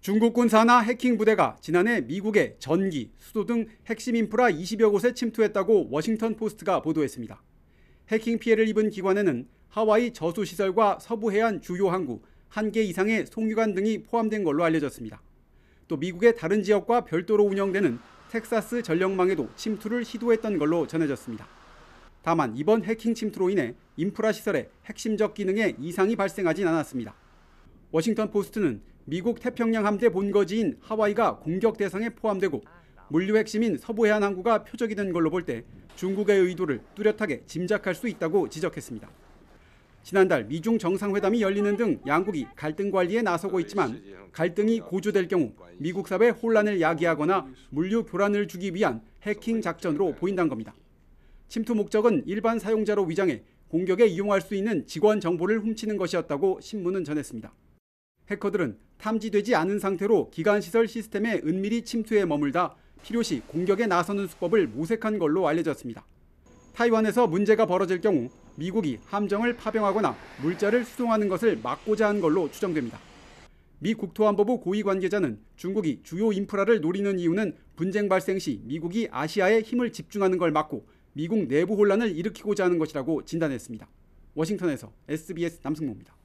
중국군 산하 해킹 부대가 지난해 미국의 전기, 수도 등 핵심 인프라 20여 곳에 침투했다고 워싱턴 포스트가 보도했습니다. 해킹 피해를 입은 기관에는 하와이 저수시설과 서부 해안 주요 항구, 한 개 이상의 송유관 등이 포함된 걸로 알려졌습니다. 또 미국의 다른 지역과 별도로 운영되는 텍사스 전력망에도 침투를 시도했던 걸로 전해졌습니다. 다만 이번 해킹 침투로 인해 인프라 시설의 핵심적 기능에 이상이 발생하진 않았습니다. 워싱턴 포스트는 미국 태평양 함대 본거지인 하와이가 공격 대상에 포함되고 물류 핵심인 서부해안 항구가 표적이 된 걸로 볼 때 중국의 의도를 뚜렷하게 짐작할 수 있다고 지적했습니다. 지난달 미중 정상회담이 열리는 등 양국이 갈등 관리에 나서고 있지만 갈등이 고조될 경우 미국 사회 혼란을 야기하거나 물류 교란을 주기 위한 해킹 작전으로 보인다는 겁니다. 침투 목적은 일반 사용자로 위장해 공격에 이용할 수 있는 직원 정보를 훔치는 것이었다고 신문은 전했습니다. 해커들은 탐지되지 않은 상태로 기관시설 시스템에 은밀히 침투해 머물다 필요시 공격에 나서는 수법을 모색한 걸로 알려졌습니다. 타이완에서 문제가 벌어질 경우 미국이 함정을 파병하거나 물자를 수송하는 것을 막고자 한 걸로 추정됩니다. 미 국토안보부 고위 관계자는 중국이 주요 인프라를 노리는 이유는 분쟁 발생 시 미국이 아시아에 힘을 집중하는 걸 막고 미국 내부 혼란을 일으키고자 하는 것이라고 진단했습니다. 워싱턴에서 SBS 남승모입니다.